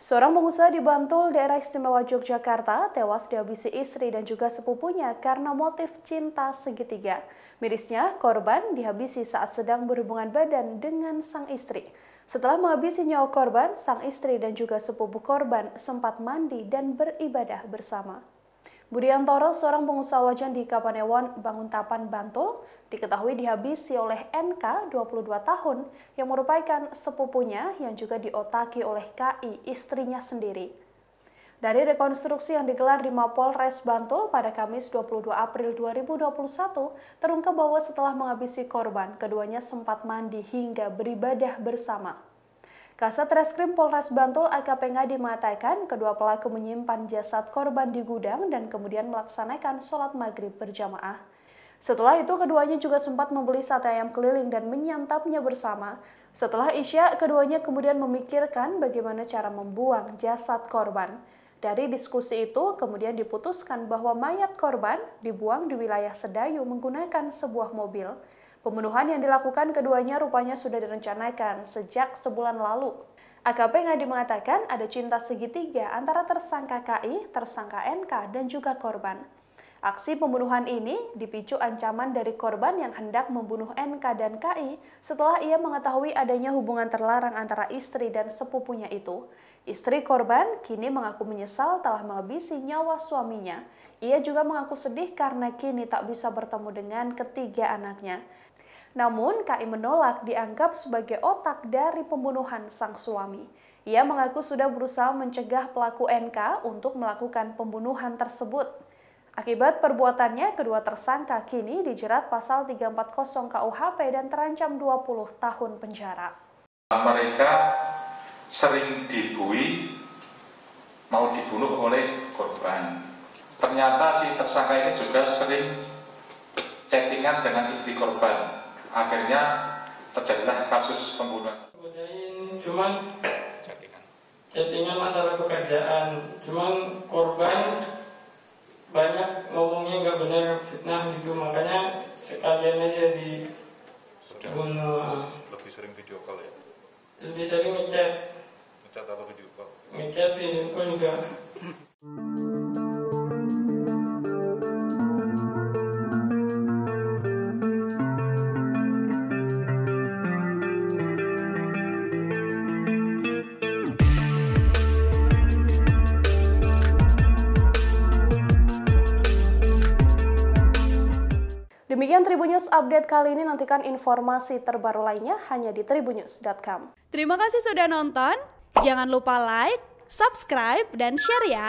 Seorang pengusaha di Bantul, daerah istimewa Yogyakarta, tewas dihabisi istri dan juga sepupunya karena motif cinta segitiga. Mirisnya, korban dihabisi saat sedang berhubungan badan dengan sang istri. Setelah menghabisi nyawa korban, sang istri dan juga sepupu korban sempat mandi dan beribadah bersama. Budi Antoro, seorang pengusaha wajan di Kapanewon, Banguntapan, Bantul, diketahui dihabisi oleh NK 22 tahun yang merupakan sepupunya yang juga diotaki oleh KI istrinya sendiri. Dari rekonstruksi yang digelar di Mapolres Bantul pada Kamis 22 April 2021, terungkap bahwa setelah menghabisi korban, keduanya sempat mandi hingga beribadah bersama. Kasat Reskrim Polres Bantul AKP Ngadi mengatakan kedua pelaku menyimpan jasad korban di gudang dan kemudian melaksanakan sholat maghrib berjamaah. Setelah itu keduanya juga sempat membeli sate ayam keliling dan menyantapnya bersama. Setelah Isya, keduanya kemudian memikirkan bagaimana cara membuang jasad korban. Dari diskusi itu kemudian diputuskan bahwa mayat korban dibuang di wilayah Sedayu menggunakan sebuah mobil. Pembunuhan yang dilakukan keduanya rupanya sudah direncanakan sejak sebulan lalu. AKP Ngadi mengatakan ada cinta segitiga antara tersangka KI, tersangka NK, dan juga korban. Aksi pembunuhan ini dipicu ancaman dari korban yang hendak membunuh NK dan KI setelah ia mengetahui adanya hubungan terlarang antara istri dan sepupunya itu. Istri korban kini mengaku menyesal telah menghabisi nyawa suaminya. Ia juga mengaku sedih karena kini tak bisa bertemu dengan ketiga anaknya. Namun, KI menolak dianggap sebagai otak dari pembunuhan sang suami. Ia mengaku sudah berusaha mencegah pelaku NK untuk melakukan pembunuhan tersebut. Akibat perbuatannya, kedua tersangka kini dijerat pasal 340 KUHP dan terancam 20 tahun penjara. Mereka sering dibui mau dibunuh oleh korban. Ternyata si tersangka ini juga sering chattingan dengan istri korban akhirnya terjadilah kasus pembunuhan. Cuman chattingan. masalah pekerjaan, cuman korban banyak ngomongnya nggak benar fitnah gitu makanya sekalian aja di bunuh lebih sering video call ya lebih sering ngechat ngechat atau video call ngechat video call juga Demikian Tribunnews update kali ini. Nantikan informasi terbaru lainnya hanya di tribunnews.com. Terima kasih sudah nonton. Jangan lupa like, subscribe, dan share ya.